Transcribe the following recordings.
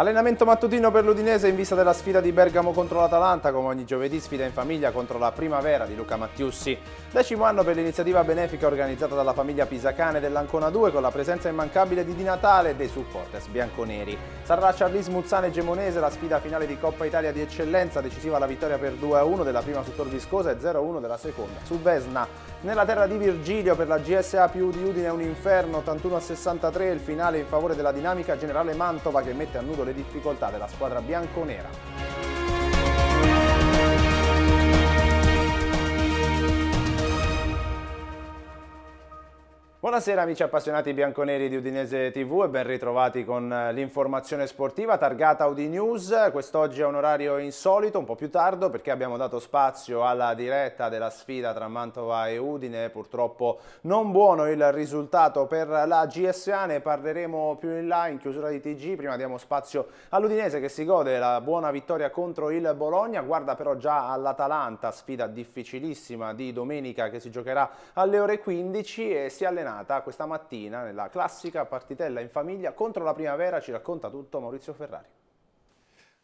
Allenamento mattutino per l'Udinese in vista della sfida di Bergamo contro l'Atalanta, come ogni giovedì sfida in famiglia contro la primavera di Luca Mattiussi. Decimo anno per l'iniziativa benefica organizzata dalla famiglia Pisacane dell'Ancona 2 con la presenza immancabile di Di Natale e dei supporters bianconeri. Sarà Charlis Muzzane Gemonese la sfida finale di Coppa Italia di eccellenza, decisiva la vittoria per 2-1 della prima su Torviscosa e 0-1 della seconda su Vesna. Nella terra di Virgilio per la GSA più di Udine è un inferno, 81 63 il finale in favore della dinamica generale Mantova che mette a nudo le difficoltà della squadra bianconera. Buonasera amici appassionati bianconeri di Udinese TV e ben ritrovati con eh, l'informazione sportiva targata Udi News. Quest'oggi è un orario insolito, un po' più tardo perché abbiamo dato spazio alla diretta della sfida tra Mantova e Udine. Purtroppo non buono il risultato per la GSA, ne parleremo più in là in chiusura di TG. Prima diamo spazio all'Udinese che si gode la buona vittoria contro il Bologna, guarda però già all'Atalanta, sfida difficilissima di domenica che si giocherà alle ore 15 e si allenerà scatenata questa mattina nella classica partitella in famiglia contro la primavera, ci racconta tutto Maurizio Ferrari.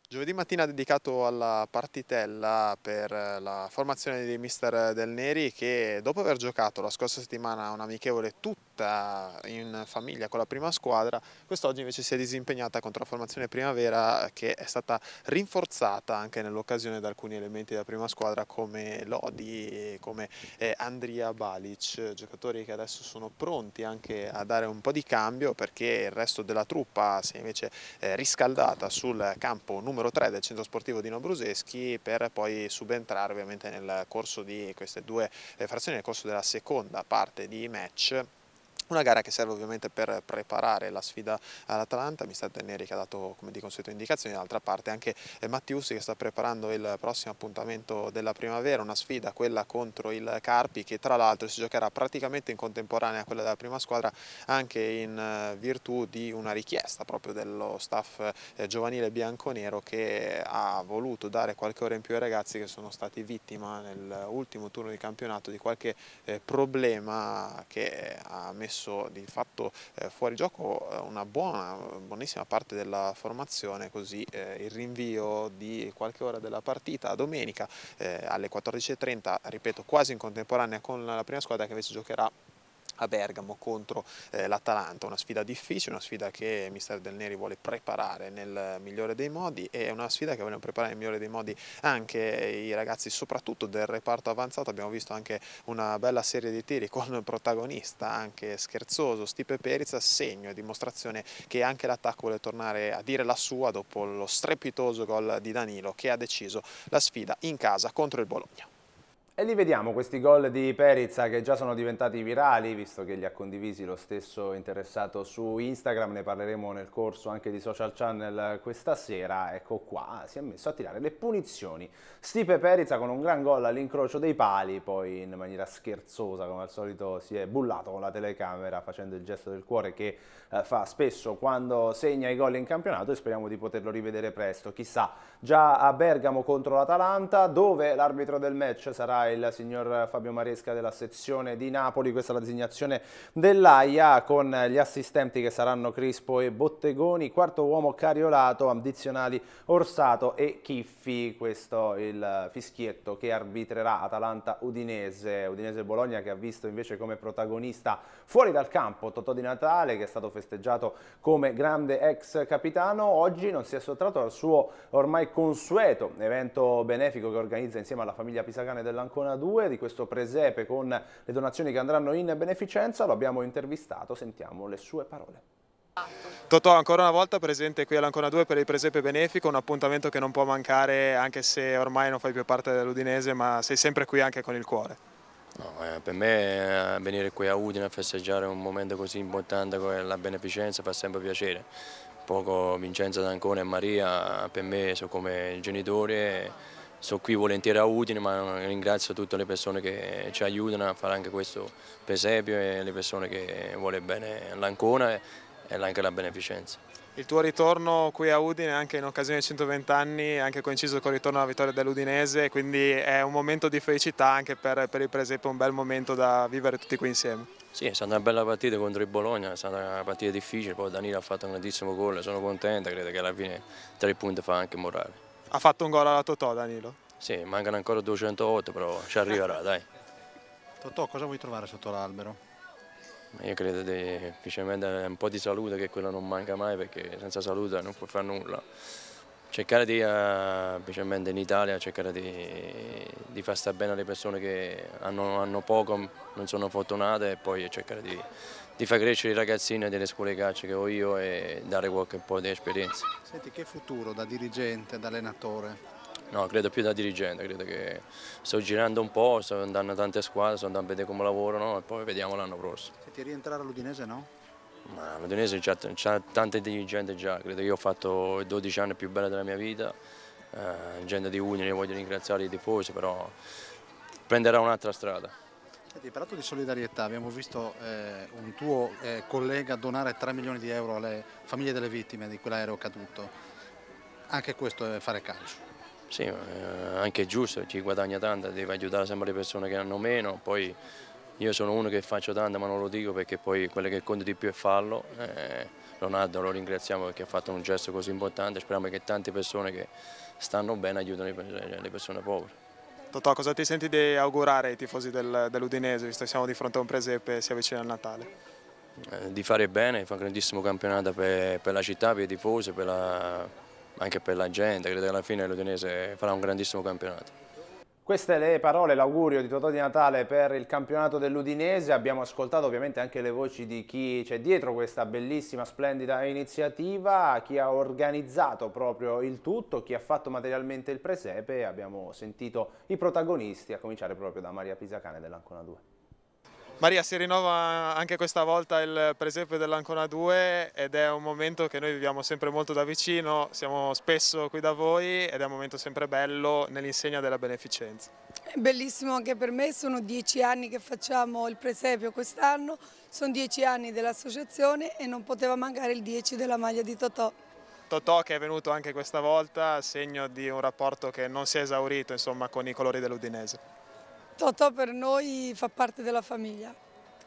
Giovedì mattina dedicato alla partitella per la formazione di mister Del Neri che dopo aver giocato la scorsa settimana un amichevole tutto giocata in famiglia con la prima squadra, quest'oggi invece si è disimpegnata contro la formazione Primavera che è stata rinforzata anche nell'occasione da alcuni elementi della prima squadra come Lodi, come eh, Andria Balic, giocatori che adesso sono pronti anche a dare un po' di cambio perché il resto della truppa si è invece eh, riscaldata sul campo numero 3 del centro sportivo di Nobruseschi per poi subentrare ovviamente nel corso di queste due eh, frazioni, nel corso della seconda parte di match una gara che serve ovviamente per preparare la sfida all'Atalanta, mi sta Neri che ha dato come di consueto indicazioni, d'altra parte anche eh, Mattiussi che sta preparando il prossimo appuntamento della primavera, una sfida quella contro il Carpi che tra l'altro si giocherà praticamente in contemporanea a quella della prima squadra anche in eh, virtù di una richiesta proprio dello staff eh, giovanile bianconero che ha voluto dare qualche ora in più ai ragazzi che sono stati vittima nell'ultimo turno di campionato di qualche problema che ha messo messo di fatto eh, fuori gioco eh, una buona, buonissima parte della formazione, così eh, il rinvio di qualche ora della partita a domenica eh, alle 14.30, ripeto quasi in contemporanea con la prima squadra che invece giocherà a Bergamo contro eh, l'Atalanta, una sfida difficile, una sfida che Mister Del Neri vuole preparare nel migliore dei modi e una sfida che vogliono preparare nel migliore dei modi anche i ragazzi soprattutto del reparto avanzato, abbiamo visto anche una bella serie di tiri con il protagonista anche scherzoso Stipe Perizza, segno e dimostrazione che anche l'attacco vuole tornare a dire la sua dopo lo strepitoso gol di Danilo che ha deciso la sfida in casa contro il Bologna. E li vediamo questi gol di Perizza che già sono diventati virali, visto che li ha condivisi lo stesso interessato su Instagram, ne parleremo nel corso anche di social channel questa sera. Ecco qua, si è messo a tirare le punizioni. Stipe Perizza con un gran gol all'incrocio dei pali, poi in maniera scherzosa come al solito si è bullato con la telecamera facendo il gesto del cuore che eh, fa spesso quando segna i gol in campionato e speriamo di poterlo rivedere presto. Chissà già a Bergamo contro l'Atalanta, dove l'arbitro del match sarà il signor Fabio Maresca della sezione di Napoli, questa è la designazione dell'AIA con gli assistenti che saranno Crispo e Bottegoni, quarto uomo Cariolato, ambizionali Orsato e Chiffi, questo è il fischietto che arbitrerà Atalanta-Udinese, Udinese-Bologna che ha visto invece come protagonista fuori dal campo Totò di Natale che è stato festeggiato come grande ex capitano, oggi non si è sottratto al suo ormai consueto evento benefico che organizza insieme alla famiglia Pisacane dell'Ancona 2 di questo presepe con le donazioni che andranno in beneficenza. Lo abbiamo intervistato, sentiamo le sue parole. Totò ancora una volta presente qui all'Ancona 2 per il Presepe Benefico, un appuntamento che non può mancare anche se ormai non fai più parte dell'Udinese ma sei sempre qui anche con il cuore. No, eh, per me eh, venire qui a Udine a festeggiare un momento così importante come la beneficenza fa sempre piacere, poco Vincenzo D'Ancona e Maria per me sono come genitori, sono qui volentieri a Udine ma ringrazio tutte le persone che ci aiutano a fare anche questo presepio e le persone che vuole bene l'Ancona e anche la beneficenza. Il tuo ritorno qui a Udine anche in occasione dei 120 anni è anche coinciso con il ritorno alla vittoria dell'Udinese quindi è un momento di felicità anche per, per il presepe, un bel momento da vivere tutti qui insieme. Sì, è stata una bella partita contro il Bologna, è stata una partita difficile, poi Danilo ha fatto un grandissimo gol, sono contento, credo che alla fine tre punti fa anche morale. Ha fatto un gol alla Totò Danilo? Sì, mancano ancora 208 però ci arriverà, dai. Totò, cosa vuoi trovare sotto l'albero? Io credo che semplicemente un po' di salute che quella non manca mai perché senza salute non puoi fare nulla cercare di, eh, specialmente in Italia, cercare di, di far stare bene alle persone che hanno, hanno, poco, non sono fortunate e poi cercare di, di far crescere i ragazzini delle scuole calcio che ho io e dare qualche po' di esperienza. Senti, che futuro da dirigente, da allenatore? No, credo più da dirigente, credo che sto girando un po', sto andando a tante squadre, sto andando a vedere come lavorano e poi vediamo l'anno prossimo. Senti, rientrare all'Udinese no? Ma Medonese c'ha tanta gente già, credo che io ho fatto i 12 anni più belli della mia vita, eh, gente di Unione, voglio ringraziare i tifosi, però prenderà un'altra strada. Senti, parlato di solidarietà, abbiamo visto eh, un tuo eh, collega donare 3 milioni di euro alle famiglie delle vittime di quell'aereo caduto, anche questo è fare calcio. Sì, eh, anche è giusto, ci guadagna tanto, deve aiutare sempre le persone che hanno meno, poi io sono uno che faccio tanto ma non lo dico perché poi quello che conta di più è farlo. Eh, Leonardo lo ringraziamo perché ha fatto un gesto così importante, speriamo che tante persone che stanno bene aiutino le persone povere. Totò, cosa ti senti di augurare ai tifosi del, dell'Udinese, visto che siamo di fronte a un presepe e si avvicina il Natale? Eh, di fare bene, fa un grandissimo campionato per, per la città, per i tifosi, per la, anche per la gente, credo che alla fine l'Udinese farà un grandissimo campionato. Queste le parole, l'augurio di Totò di Natale per il campionato dell'Udinese, abbiamo ascoltato ovviamente anche le voci di chi c'è dietro questa bellissima, splendida iniziativa, chi ha organizzato proprio il tutto, chi ha fatto materialmente il presepe, abbiamo sentito i protagonisti, a cominciare proprio da Maria Pisacane dell'Ancona 2. Maria, si rinnova anche questa volta il presepe dell'Ancona 2 ed è un momento che noi viviamo sempre molto da vicino, siamo spesso qui da voi ed è un momento sempre bello nell'insegna della beneficenza. È bellissimo anche per me, sono dieci anni che facciamo il presepio quest'anno, sono dieci anni dell'associazione e non poteva mancare il 10 della maglia di Totò. Totò che è venuto anche questa volta, segno di un rapporto che non si è esaurito insomma, con i colori dell'Udinese. Totò per noi fa parte della famiglia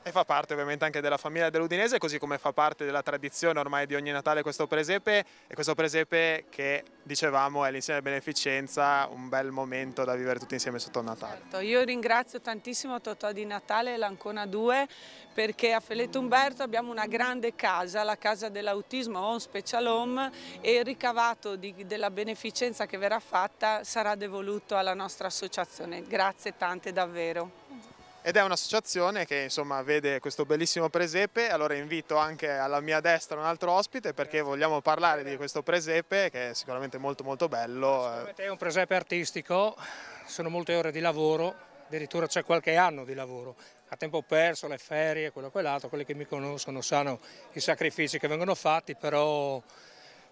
e fa parte ovviamente anche della famiglia dell'Udinese, così come fa parte della tradizione ormai di ogni Natale questo presepe e questo presepe che dicevamo è l'insieme beneficenza, un bel momento da vivere tutti insieme sotto Natale. Certo, io ringrazio tantissimo Totò di Natale e l'Ancona 2 perché a Feletto Umberto abbiamo una grande casa, la casa dell'autismo Home Special Home e il ricavato di, della beneficenza che verrà fatta sarà devoluto alla nostra associazione. Grazie tante davvero ed è un'associazione che insomma vede questo bellissimo presepe, allora invito anche alla mia destra un altro ospite perché vogliamo parlare di questo presepe che è sicuramente molto molto bello. Te È un presepe artistico, sono molte ore di lavoro, addirittura c'è qualche anno di lavoro, a tempo perso, le ferie, quello e quell'altro, quelli che mi conoscono sanno i sacrifici che vengono fatti, però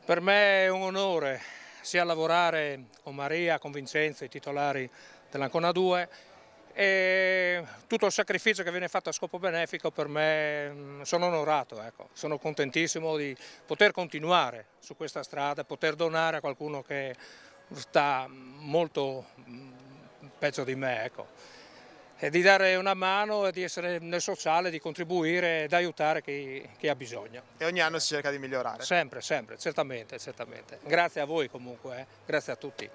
per me è un onore sia lavorare con Maria, con Vincenzo, i titolari dell'Ancona 2, e tutto il sacrificio che viene fatto a scopo benefico per me mm, sono onorato, ecco. sono contentissimo di poter continuare su questa strada, poter donare a qualcuno che sta molto mm, peggio di me. Ecco. E di dare una mano e di essere nel sociale, di contribuire ed aiutare chi, chi ha bisogno. E ogni anno si cerca di migliorare? Sempre, sempre, certamente, certamente. Grazie a voi comunque, eh. grazie a tutti.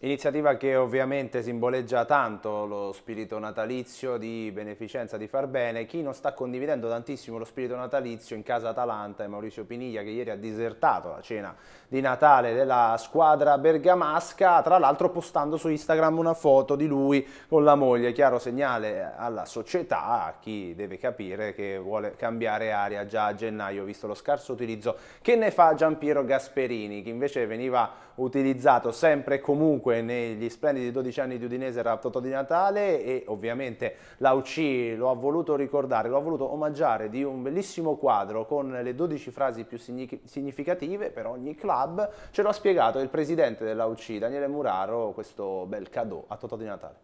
Iniziativa che ovviamente simboleggia tanto lo spirito natalizio di beneficenza, di far bene. Chi non sta condividendo tantissimo lo spirito natalizio in casa Atalanta è Maurizio Piniglia che ieri ha disertato la cena di Natale della squadra bergamasca, tra l'altro postando su Instagram una foto di lui con la moglie. Chiaro segnale alla società, a chi deve capire che vuole cambiare aria già a gennaio, visto lo scarso utilizzo che ne fa Giampiero Gasperini, che invece veniva utilizzato sempre e comunque comunque negli splendidi 12 anni di Udinese era Totò di Natale e ovviamente la UC lo ha voluto ricordare, lo ha voluto omaggiare di un bellissimo quadro con le 12 frasi più significative per ogni club. Ce l'ha spiegato il presidente della UC, Daniele Muraro, questo bel cadeau a Totò di Natale.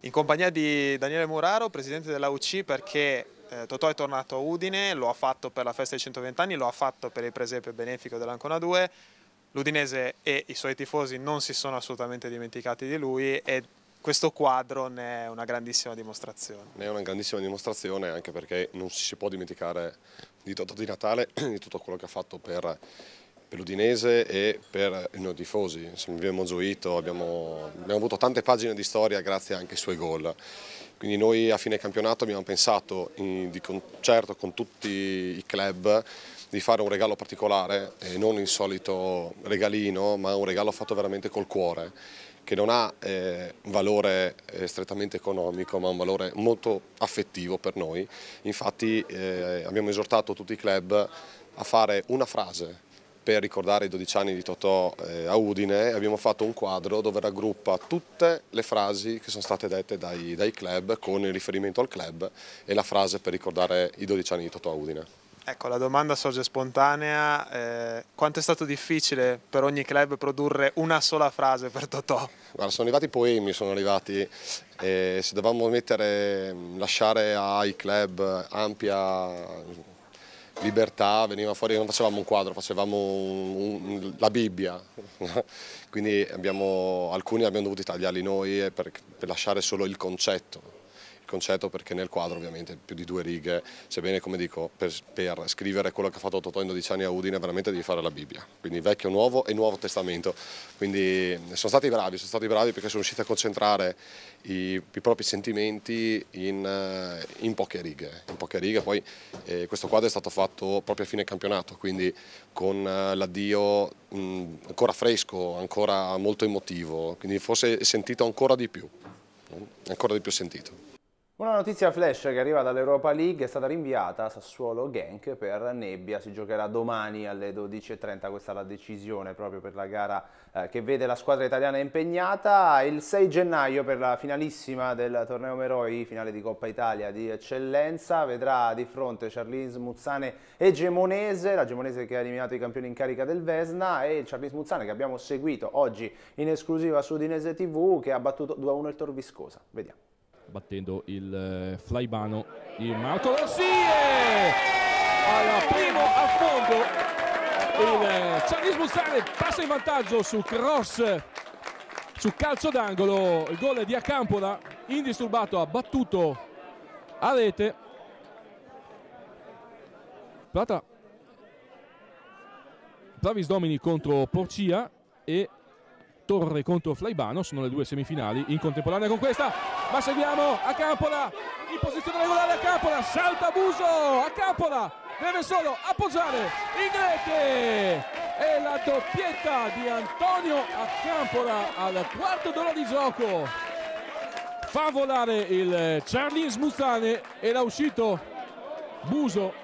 In compagnia di Daniele Muraro, presidente della UC, perché eh, Totò è tornato a Udine, lo ha fatto per la festa dei 120 anni, lo ha fatto per il presepe benefico dell'Ancona 2, l'Udinese e i suoi tifosi non si sono assolutamente dimenticati di lui e questo quadro ne è una grandissima dimostrazione. Ne è una grandissima dimostrazione anche perché non si può dimenticare di Toto di Natale, di tutto quello che ha fatto per, per l'Udinese e per i noi tifosi. Abbiamo gioito, abbiamo, abbiamo avuto tante pagine di storia grazie anche ai suoi gol. Quindi noi a fine campionato abbiamo pensato in, di concerto con tutti i club di fare un regalo particolare e eh, non il solito regalino, ma un regalo fatto veramente col cuore che non ha eh, un valore eh, strettamente economico ma un valore molto affettivo per noi. Infatti eh, abbiamo esortato tutti i club a fare una frase per ricordare i 12 anni di Totò eh, a Udine abbiamo fatto un quadro dove raggruppa tutte le frasi che sono state dette dai, dai club con il riferimento al club e la frase per ricordare i 12 anni di Totò a Udine. Ecco, la domanda sorge spontanea. Eh, quanto è stato difficile per ogni club produrre una sola frase per Totò? Guarda, sono arrivati poemi, sono arrivati. Eh, se dovevamo mettere, lasciare ai club ampia libertà, veniva fuori, non facevamo un quadro, facevamo un, un, la Bibbia, quindi abbiamo, alcuni abbiamo dovuto tagliarli noi eh, per, per lasciare solo il concetto concetto perché nel quadro ovviamente più di due righe, sebbene come dico per, per scrivere quello che ha fatto Totò in 12 anni a Udine veramente devi fare la Bibbia, quindi vecchio nuovo e nuovo testamento, quindi sono stati bravi, sono stati bravi perché sono riusciti a concentrare i, i propri sentimenti in, eh, in, poche righe, in poche righe, poi eh, questo quadro è stato fatto proprio a fine campionato, quindi con eh, l'addio ancora fresco, ancora molto emotivo, quindi forse sentito ancora di più, ancora di più sentito. Una notizia flash che arriva dall'Europa League è stata rinviata a Sassuolo Genk per nebbia, si giocherà domani alle 12.30, questa è la decisione proprio per la gara eh, che vede la squadra italiana impegnata, il 6 gennaio per la finalissima del torneo Meroi, finale di Coppa Italia di eccellenza, vedrà di fronte Charlis Muzzane e Gemonese, la Gemonese che ha eliminato i campioni in carica del Vesna e il Charlis Muzzane che abbiamo seguito oggi in esclusiva su Dinese TV che ha battuto 2-1 il Tor Viscosa. vediamo battendo il eh, Flaibano di Marco Rossie al primo a fondo il eh, Cianis Buzzane passa in vantaggio su cross su calcio d'angolo il gol di Acampola indisturbato ha battuto a rete Plata Pravis Domini contro Porcia e Torre contro Flaibano, sono le due semifinali in contemporanea con questa, ma seguiamo a Campola, in posizione regolare a Campola, salta Buso, a Campola, deve solo appoggiare in rete e la doppietta di Antonio a Campola al quarto d'ora di gioco fa volare il Charlie Smuzzane ed l'ha uscito Buso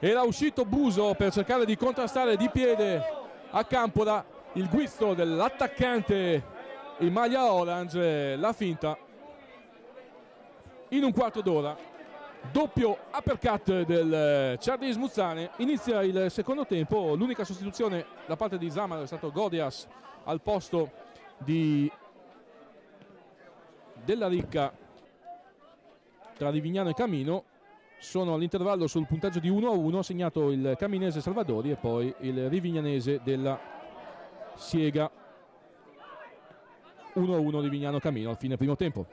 e l'ha uscito Buso per cercare di contrastare di piede a campo da il guisto dell'attaccante in maglia orange, la finta in un quarto d'ora doppio uppercut del eh, Ciardi Smuzzane inizia il secondo tempo l'unica sostituzione da parte di Zamar è stato Godias al posto di Della Ricca tra Rivignano e Camino sono all'intervallo sul punteggio di 1 a 1 segnato il Caminese Salvadori e poi il Rivignanese della Siega 1 a 1 Rivignano Camino al fine primo tempo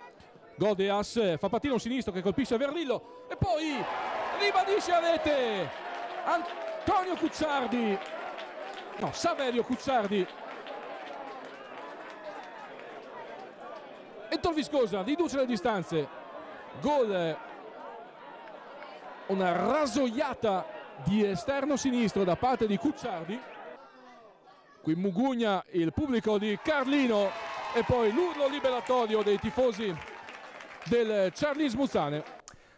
Godeas eh, fa partire un sinistro che colpisce Verrillo e poi ribadisce a rete Antonio Cucciardi no Saverio Cucciardi e Torviscosa riduce le distanze gol una rasoiata di esterno sinistro da parte di Cucciardi qui Mugugna il pubblico di Carlino e poi l'urlo liberatorio dei tifosi del Charlie Smuzzane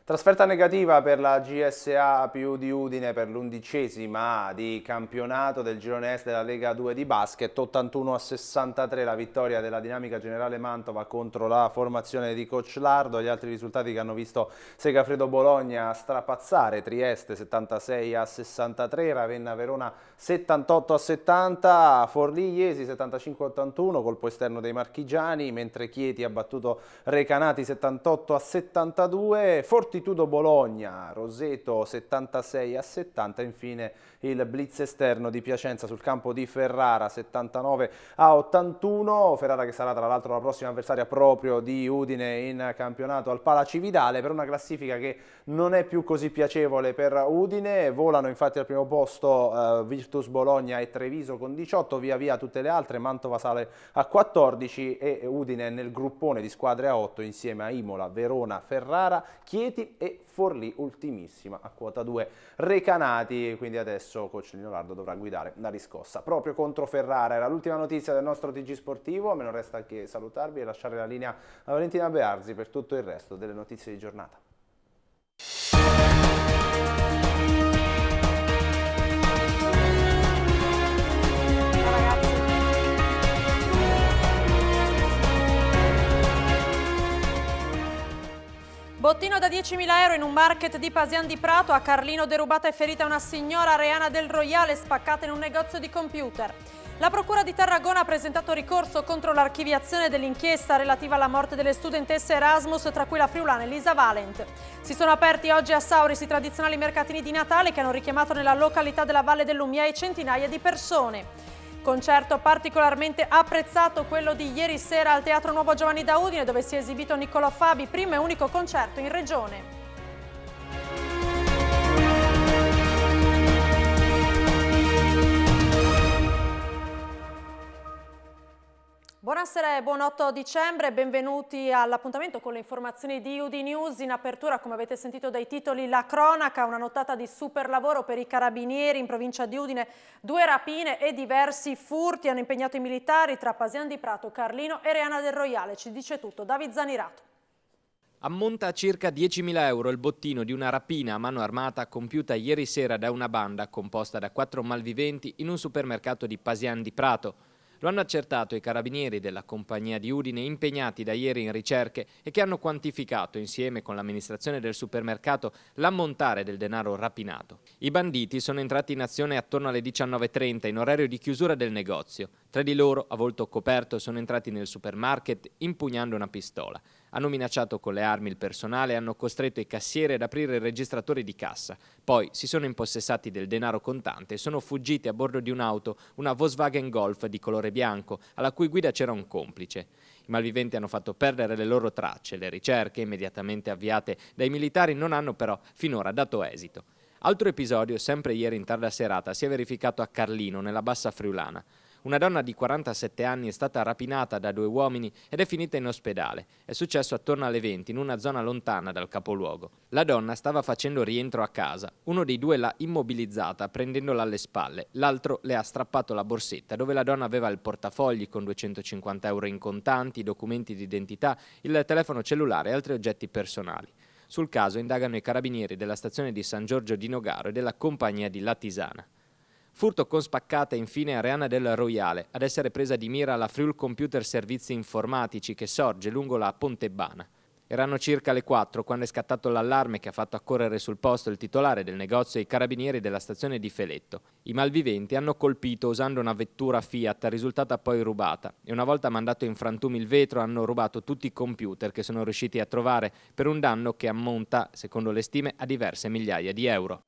Trasferta negativa per la GSA più di Udine per l'undicesima di campionato del girone est della Lega 2 di basket, 81 a 63 la vittoria della dinamica generale Mantova contro la formazione di Coach Lardo, gli altri risultati che hanno visto Segafredo Bologna strapazzare, Trieste 76 a 63, Ravenna Verona 78 a 70, Forlì Iesi 75 a 81, colpo esterno dei marchigiani, mentre Chieti ha battuto Recanati 78 a 72, Forti Fortitudo Bologna, Roseto 76 a 70, infine il blitz esterno di Piacenza sul campo di Ferrara 79 a 81, Ferrara che sarà tra l'altro la prossima avversaria proprio di Udine in campionato al Pala Cividale per una classifica che non è più così piacevole per Udine, volano infatti al primo posto eh, Virtus Bologna e Treviso con 18, via via tutte le altre, Mantova sale a 14 e Udine nel gruppone di squadre a 8 insieme a Imola, Verona, Ferrara, Chieti e Forlì ultimissima a quota 2 Recanati, quindi adesso coach Leonardo dovrà guidare la riscossa proprio contro Ferrara. Era l'ultima notizia del nostro TG Sportivo, a me non resta che salutarvi e lasciare la linea a Valentina Bearzi per tutto il resto delle notizie di giornata. Bottino da 10.000 euro in un market di Pasian di Prato, a Carlino derubata e ferita una signora reana del Royale spaccata in un negozio di computer. La Procura di Tarragona ha presentato ricorso contro l'archiviazione dell'inchiesta relativa alla morte delle studentesse Erasmus, tra cui la friulana Elisa Valent. Si sono aperti oggi a Sauris i tradizionali mercatini di Natale che hanno richiamato nella località della Valle dell'Umiei centinaia di persone. Concerto particolarmente apprezzato quello di ieri sera al Teatro Nuovo Giovanni da Udine dove si è esibito Niccolò Fabi, primo e unico concerto in regione. buonasera e buon 8 dicembre, benvenuti all'appuntamento con le informazioni di UD News. In apertura, come avete sentito dai titoli, la cronaca, una nottata di super lavoro per i carabinieri in provincia di Udine, due rapine e diversi furti hanno impegnato i militari tra Pasian di Prato, Carlino e Reana del Royale. Ci dice tutto David Zanirato. Ammonta a circa 10.000 euro il bottino di una rapina a mano armata compiuta ieri sera da una banda composta da quattro malviventi in un supermercato di Pasian di Prato. Lo hanno accertato i carabinieri della compagnia di Udine impegnati da ieri in ricerche e che hanno quantificato insieme con l'amministrazione del supermercato l'ammontare del denaro rapinato. I banditi sono entrati in azione attorno alle 19.30 in orario di chiusura del negozio. Tre di loro, a volto coperto, sono entrati nel supermarket impugnando una pistola hanno minacciato con le armi il personale e hanno costretto i cassieri ad aprire il registratore di cassa. Poi si sono impossessati del denaro contante e sono fuggiti a bordo di un'auto, una Volkswagen Golf di colore bianco, alla cui guida c'era un complice. I malviventi hanno fatto perdere le loro tracce, le ricerche immediatamente avviate dai militari non hanno però finora dato esito. Altro episodio, sempre ieri in tarda serata, si è verificato a Carlino, nella Bassa Friulana. Una donna di 47 anni è stata rapinata da due uomini ed è finita in ospedale. È successo attorno alle 20 in una zona lontana dal capoluogo. La donna stava facendo rientro a casa. Uno dei due l'ha immobilizzata prendendola alle spalle, l'altro le ha strappato la borsetta dove la donna aveva il portafogli con 250 euro in contanti, documenti d'identità, il telefono cellulare e altri oggetti personali. Sul caso indagano i carabinieri della stazione di San Giorgio di Nogaro e della compagnia di Latisana. Furto con spaccata infine a Reana del Royale, ad essere presa di mira la Friul Computer Servizi Informatici che sorge lungo la Pontebana. Erano circa le 4 quando è scattato l'allarme che ha fatto accorrere sul posto il titolare del negozio e i carabinieri della stazione di Feletto. I malviventi hanno colpito usando una vettura Fiat risultata poi rubata e una volta mandato in frantumi il vetro hanno rubato tutti i computer che sono riusciti a trovare per un danno che ammonta, secondo le stime, a diverse migliaia di euro.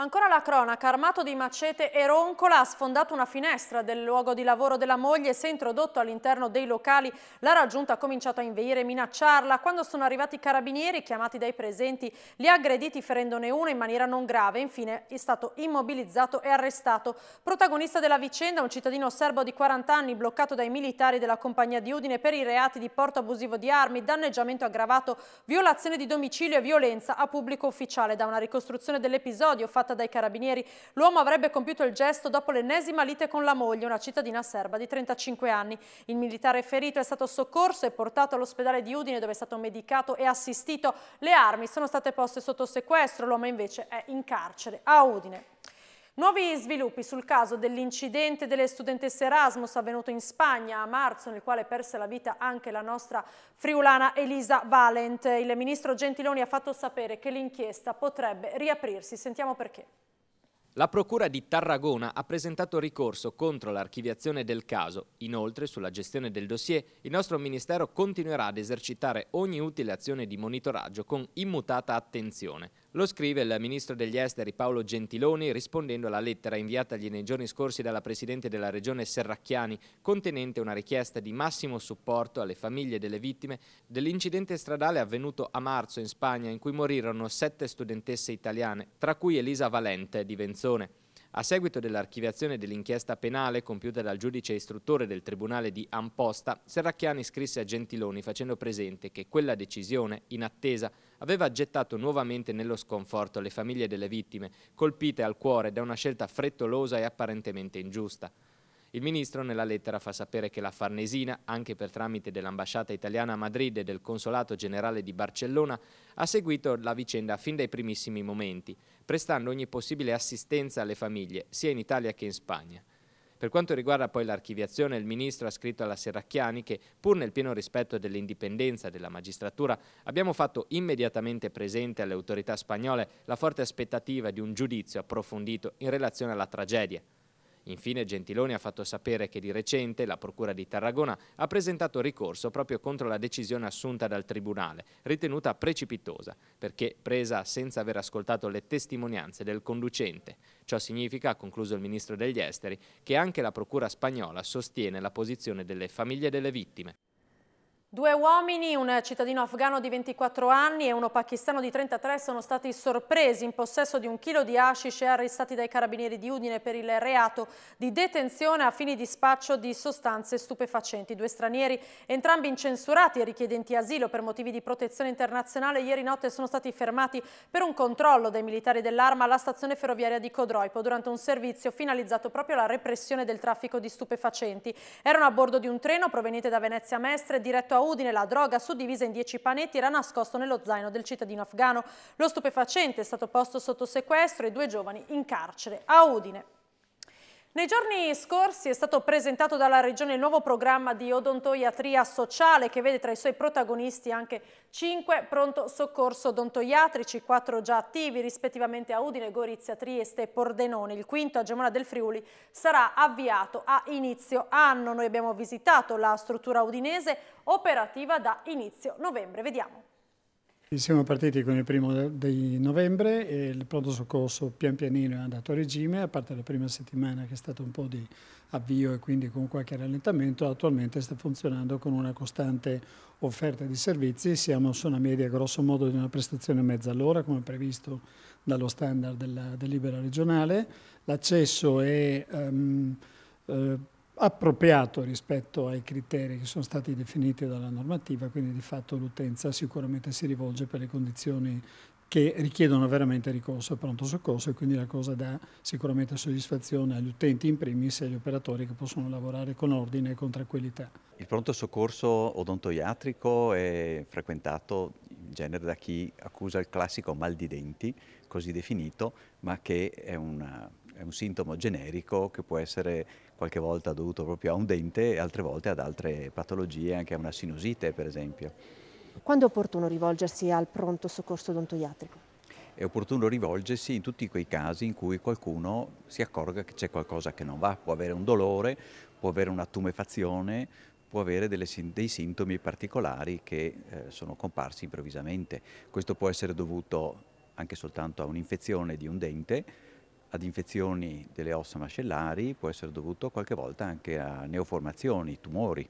Ancora la cronaca, armato di macete e roncola, ha sfondato una finestra del luogo di lavoro della moglie e si è introdotto all'interno dei locali. La raggiunta ha cominciato a inveire e minacciarla. Quando sono arrivati i carabinieri, chiamati dai presenti, li ha aggrediti ferendone uno in maniera non grave. Infine è stato immobilizzato e arrestato. Protagonista della vicenda, un cittadino serbo di 40 anni, bloccato dai militari della compagnia di Udine per i reati di porto abusivo di armi, danneggiamento aggravato, violazione di domicilio e violenza a pubblico ufficiale. Da una ricostruzione dell'episodio fatta effettuata dai carabinieri. L'uomo avrebbe compiuto il gesto dopo l'ennesima lite con la moglie, una cittadina serba di 35 anni. Il militare ferito è stato soccorso e portato all'ospedale di Udine dove è stato medicato e assistito. Le armi sono state poste sotto sequestro, l'uomo invece è in carcere a Udine. Nuovi sviluppi sul caso dell'incidente delle studentesse Erasmus avvenuto in Spagna a marzo, nel quale perse la vita anche la nostra friulana Elisa Valent. Il ministro Gentiloni ha fatto sapere che l'inchiesta potrebbe riaprirsi. Sentiamo perché. La Procura di Tarragona ha presentato ricorso contro l'archiviazione del caso. Inoltre, sulla gestione del dossier, il nostro Ministero continuerà ad esercitare ogni utile azione di monitoraggio con immutata attenzione. Lo scrive il ministro degli esteri Paolo Gentiloni rispondendo alla lettera inviatagli nei giorni scorsi dalla presidente della regione Serracchiani contenente una richiesta di massimo supporto alle famiglie delle vittime dell'incidente stradale avvenuto a marzo in Spagna in cui morirono sette studentesse italiane, tra cui Elisa Valente di Venzone. A seguito dell'archiviazione dell'inchiesta penale compiuta dal giudice istruttore del Tribunale di Amposta, Serracchiani scrisse a Gentiloni facendo presente che quella decisione, in attesa, aveva gettato nuovamente nello sconforto le famiglie delle vittime, colpite al cuore da una scelta frettolosa e apparentemente ingiusta. Il ministro nella lettera fa sapere che la Farnesina, anche per tramite dell'ambasciata italiana a Madrid e del Consolato generale di Barcellona, ha seguito la vicenda fin dai primissimi momenti, prestando ogni possibile assistenza alle famiglie, sia in Italia che in Spagna. Per quanto riguarda poi l'archiviazione, il ministro ha scritto alla Serracchiani che, pur nel pieno rispetto dell'indipendenza della magistratura, abbiamo fatto immediatamente presente alle autorità spagnole la forte aspettativa di un giudizio approfondito in relazione alla tragedia. Infine Gentiloni ha fatto sapere che di recente la Procura di Tarragona ha presentato ricorso proprio contro la decisione assunta dal Tribunale, ritenuta precipitosa, perché presa senza aver ascoltato le testimonianze del conducente. Ciò significa, ha concluso il Ministro degli Esteri, che anche la Procura spagnola sostiene la posizione delle famiglie delle vittime. Due uomini, un cittadino afgano di 24 anni e uno pakistano di 33 sono stati sorpresi in possesso di un chilo di hashish e arrestati dai carabinieri di Udine per il reato di detenzione a fini di spaccio di sostanze stupefacenti. Due stranieri, entrambi incensurati e richiedenti asilo per motivi di protezione internazionale, ieri notte sono stati fermati per un controllo dai militari dell'arma alla stazione ferroviaria di Codroipo durante un servizio finalizzato proprio alla repressione del traffico di stupefacenti. Erano a bordo di un treno proveniente da Venezia Mestre diretto a a Udine la droga suddivisa in 10 panetti era nascosto nello zaino del cittadino afgano. Lo stupefacente è stato posto sotto sequestro e due giovani in carcere a Udine. Nei giorni scorsi è stato presentato dalla Regione il nuovo programma di odontoiatria sociale che vede tra i suoi protagonisti anche 5 pronto soccorso odontoiatrici, 4 già attivi rispettivamente a Udine, Gorizia, Trieste e Pordenone. Il quinto a Gemona del Friuli sarà avviato a inizio anno. Noi abbiamo visitato la struttura udinese operativa da inizio novembre. Vediamo. Siamo partiti con il primo di novembre e il pronto soccorso pian pianino è andato a regime, a parte la prima settimana che è stato un po' di avvio e quindi con qualche rallentamento, attualmente sta funzionando con una costante offerta di servizi, siamo su una media grosso modo di una prestazione mezza all'ora come previsto dallo standard della delibera regionale, l'accesso è... Um, eh, appropriato rispetto ai criteri che sono stati definiti dalla normativa, quindi di fatto l'utenza sicuramente si rivolge per le condizioni che richiedono veramente ricorso al pronto soccorso e quindi la cosa dà sicuramente soddisfazione agli utenti in primis e agli operatori che possono lavorare con ordine e con tranquillità. Il pronto soccorso odontoiatrico è frequentato in genere da chi accusa il classico mal di denti, così definito, ma che è una è un sintomo generico che può essere qualche volta dovuto proprio a un dente e altre volte ad altre patologie, anche a una sinusite per esempio. Quando è opportuno rivolgersi al pronto soccorso odontoiatrico? È opportuno rivolgersi in tutti quei casi in cui qualcuno si accorga che c'è qualcosa che non va, può avere un dolore, può avere una tumefazione, può avere delle, dei sintomi particolari che eh, sono comparsi improvvisamente. Questo può essere dovuto anche soltanto a un'infezione di un dente, ad infezioni delle ossa mascellari, può essere dovuto qualche volta anche a neoformazioni, tumori.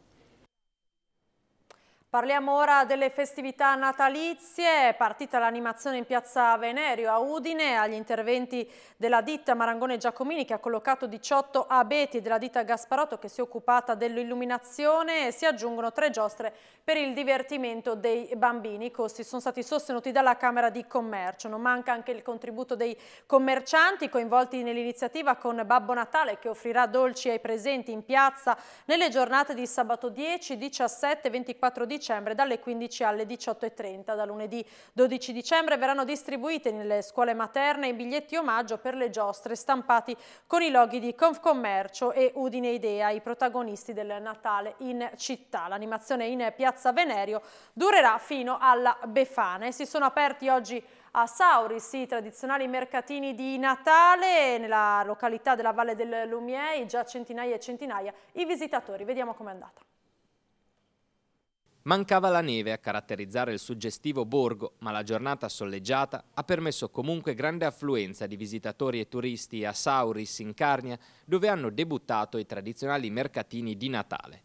Parliamo ora delle festività natalizie, è partita l'animazione in piazza Venerio a Udine, agli interventi della ditta Marangone Giacomini che ha collocato 18 abeti della ditta Gasparotto che si è occupata dell'illuminazione e si aggiungono tre giostre per il divertimento dei bambini. I costi sono stati sostenuti dalla Camera di Commercio, non manca anche il contributo dei commercianti coinvolti nell'iniziativa con Babbo Natale che offrirà dolci ai presenti in piazza nelle giornate di sabato 10, 17, 24, 18 dicembre dalle 15 alle 18.30. Da lunedì 12 dicembre verranno distribuite nelle scuole materne i biglietti omaggio per le giostre stampati con i loghi di Confcommercio e Udine Idea, i protagonisti del Natale in città. L'animazione in Piazza Venerio durerà fino alla Befana e si sono aperti oggi a Sauris i tradizionali mercatini di Natale nella località della Valle del Lumiei, già centinaia e centinaia i visitatori. Vediamo com'è andata. Mancava la neve a caratterizzare il suggestivo borgo, ma la giornata solleggiata ha permesso comunque grande affluenza di visitatori e turisti a Sauris in Carnia, dove hanno debuttato i tradizionali mercatini di Natale.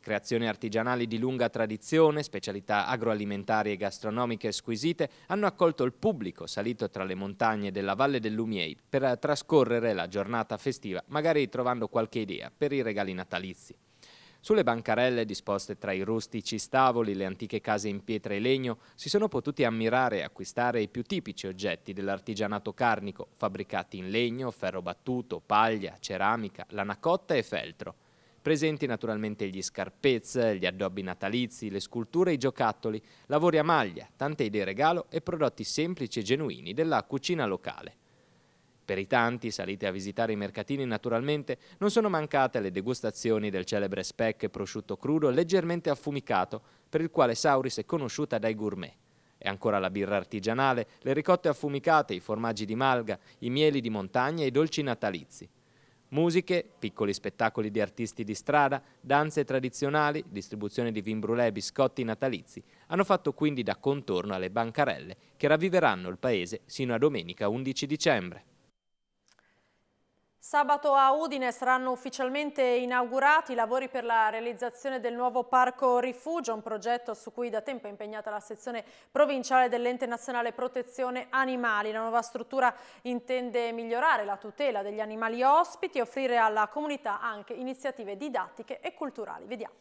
Creazioni artigianali di lunga tradizione, specialità agroalimentari e gastronomiche squisite hanno accolto il pubblico salito tra le montagne della Valle del Lumiei per trascorrere la giornata festiva, magari trovando qualche idea per i regali natalizi. Sulle bancarelle disposte tra i rustici stavoli, le antiche case in pietra e legno, si sono potuti ammirare e acquistare i più tipici oggetti dell'artigianato carnico, fabbricati in legno, ferro battuto, paglia, ceramica, lana cotta e feltro. Presenti naturalmente gli scarpez, gli addobbi natalizi, le sculture e i giocattoli, lavori a maglia, tante idee regalo e prodotti semplici e genuini della cucina locale. Per i tanti saliti a visitare i mercatini naturalmente non sono mancate le degustazioni del celebre speck prosciutto crudo leggermente affumicato per il quale Sauris è conosciuta dai gourmet. E ancora la birra artigianale, le ricotte affumicate, i formaggi di malga, i mieli di montagna e i dolci natalizi. Musiche, piccoli spettacoli di artisti di strada, danze tradizionali, distribuzione di vin brulè e biscotti natalizi hanno fatto quindi da contorno alle bancarelle che ravviveranno il paese sino a domenica 11 dicembre. Sabato a Udine saranno ufficialmente inaugurati i lavori per la realizzazione del nuovo Parco Rifugio, un progetto su cui da tempo è impegnata la sezione provinciale dell'Ente Nazionale Protezione Animali. La nuova struttura intende migliorare la tutela degli animali ospiti e offrire alla comunità anche iniziative didattiche e culturali. Vediamo.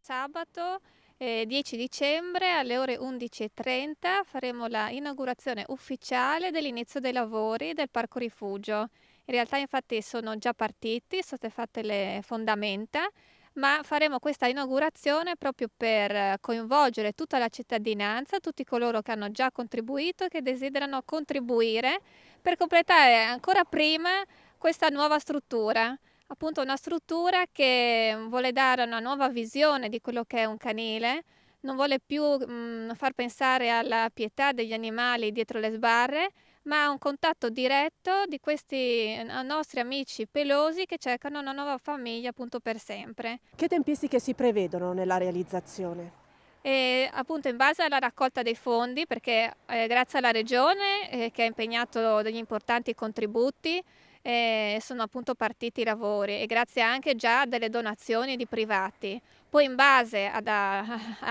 Sabato eh, 10 dicembre alle ore 11.30 faremo la inaugurazione ufficiale dell'inizio dei lavori del Parco Rifugio. In realtà infatti sono già partiti, sono state fatte le fondamenta, ma faremo questa inaugurazione proprio per coinvolgere tutta la cittadinanza, tutti coloro che hanno già contribuito e che desiderano contribuire per completare ancora prima questa nuova struttura. Appunto una struttura che vuole dare una nuova visione di quello che è un canile, non vuole più mh, mm, far pensare alla pietà degli animali dietro le sbarre, ma un contatto diretto di questi eh, nostri amici pelosi che cercano una nuova famiglia appunto per sempre. Che tempistiche si prevedono nella realizzazione? E, appunto in base alla raccolta dei fondi perché eh, grazie alla regione eh, che ha impegnato degli importanti contributi eh, sono appunto partiti i lavori e grazie anche già a delle donazioni di privati. Poi in base ad, a,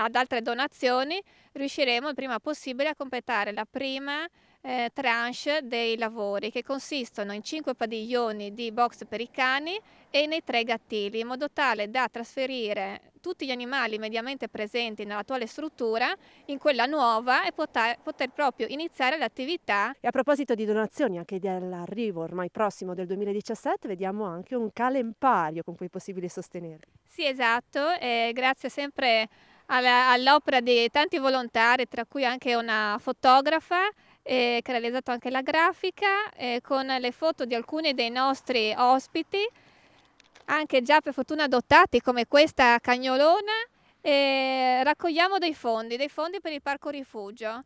ad altre donazioni riusciremo il prima possibile a completare la prima eh, tranche dei lavori che consistono in cinque padiglioni di box per i cani e nei tre gattili, in modo tale da trasferire tutti gli animali mediamente presenti nell'attuale struttura in quella nuova e poter, poter proprio iniziare l'attività. E a proposito di donazioni, anche dell'arrivo ormai prossimo del 2017, vediamo anche un calempario con cui è possibile sostenere. Sì, esatto, eh, grazie sempre all'opera di tanti volontari, tra cui anche una fotografa eh, che ha realizzato anche la grafica eh, con le foto di alcuni dei nostri ospiti, anche già per fortuna dotati come questa cagnolona, raccogliamo dei fondi, dei fondi per il parco rifugio.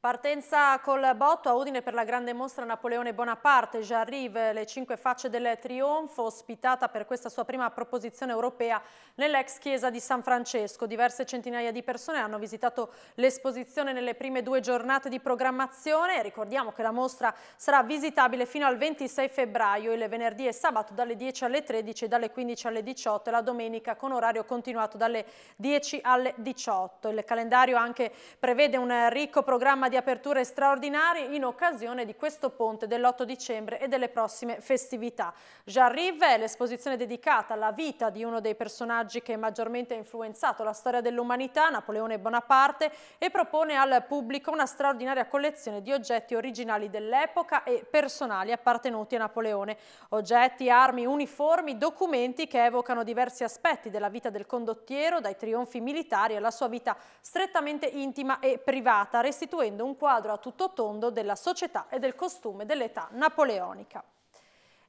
Partenza col botto a Udine per la grande mostra Napoleone Bonaparte, già arrive le cinque facce del trionfo, ospitata per questa sua prima proposizione europea nell'ex chiesa di San Francesco. Diverse centinaia di persone hanno visitato l'esposizione nelle prime due giornate di programmazione. Ricordiamo che la mostra sarà visitabile fino al 26 febbraio, il venerdì e sabato dalle 10 alle 13 e dalle 15 alle 18 e la domenica con orario continuato dalle 10 alle 18. Il calendario anche prevede un ricco programma di aperture straordinarie in occasione di questo ponte dell'8 dicembre e delle prossime festività. J'arrive è l'esposizione dedicata alla vita di uno dei personaggi che maggiormente ha influenzato la storia dell'umanità, Napoleone Bonaparte, e propone al pubblico una straordinaria collezione di oggetti originali dell'epoca e personali appartenuti a Napoleone. Oggetti, armi, uniformi, documenti che evocano diversi aspetti della vita del condottiero, dai trionfi militari alla sua vita strettamente intima e privata, restituendo fornendo un quadro a tutto tondo della società e del costume dell'età napoleonica.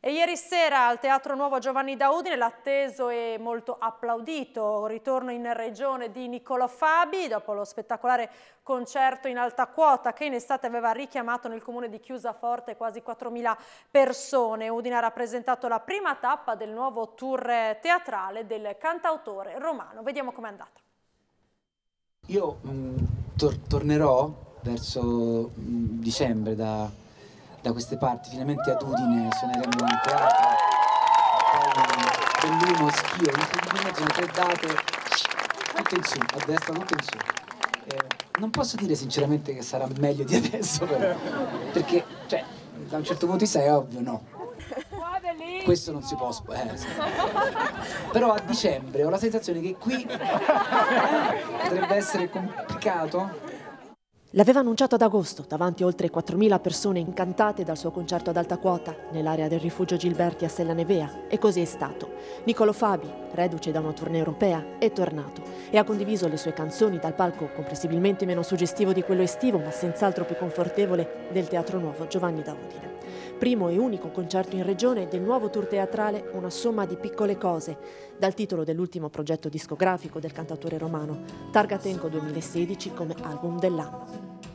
E ieri sera al Teatro Nuovo Giovanni da Udine l'atteso e molto applaudito ritorno in regione di Niccolò Fabi dopo lo spettacolare concerto in alta quota che in estate aveva richiamato nel comune di Chiusaforte quasi 4.000 persone. Udine ha rappresentato la prima tappa del nuovo tour teatrale del cantautore romano. Vediamo com'è andata. Io mh, mm, tor tornerò verso dicembre da, da, queste parti. Finalmente ad Udine suoneremo un teatro. Belluno, Schio, sono tre date, tutto in su, a destra tutto in su. Eh, non posso dire sinceramente che sarà meglio di adesso, però, perché cioè, da un certo punto di vista è ovvio no. Questo non si può eh, sì. Però a dicembre ho la sensazione che qui eh, potrebbe essere complicato L'aveva annunciato ad agosto, davanti a oltre 4.000 persone incantate dal suo concerto ad alta quota nell'area del rifugio Gilberti a Sella Nevea, e così è stato. Niccolo Fabi, reduce da una tournée europea, è tornato e ha condiviso le sue canzoni dal palco comprensibilmente meno suggestivo di quello estivo, ma senz'altro più confortevole, del Teatro Nuovo Giovanni da Udine primo e unico concerto in regione del nuovo tour teatrale Una somma di piccole cose, dal titolo dell'ultimo progetto discografico del cantatore romano, Targa Tenco 2016 come album dell'anno.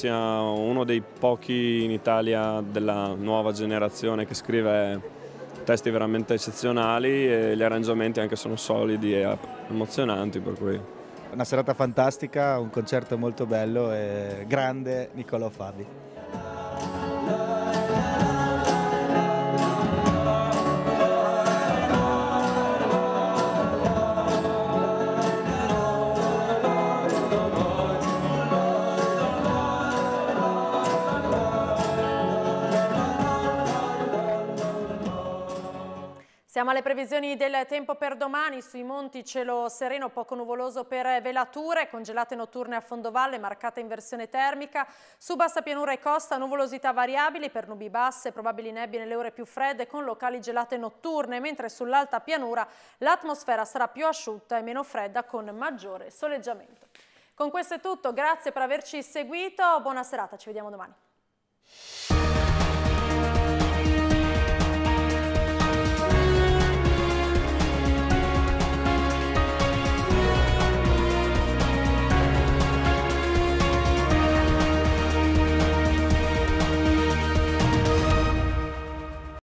sia uno dei pochi in Italia della nuova generazione che scrive testi veramente eccezionali e gli arrangiamenti anche sono solidi e emozionanti per cui una serata fantastica, un concerto molto bello e grande Niccolò Fabi. Siamo alle previsioni del tempo per domani, sui monti cielo sereno, poco nuvoloso per velature, congelate notturne a fondovalle, marcata inversione termica, su bassa pianura e costa nuvolosità variabili per nubi basse, probabili nebbie nelle ore più fredde con locali gelate notturne, mentre sull'alta pianura l'atmosfera sarà più asciutta e meno fredda con maggiore soleggiamento. Con questo è tutto, grazie per averci seguito, buona serata, ci vediamo domani.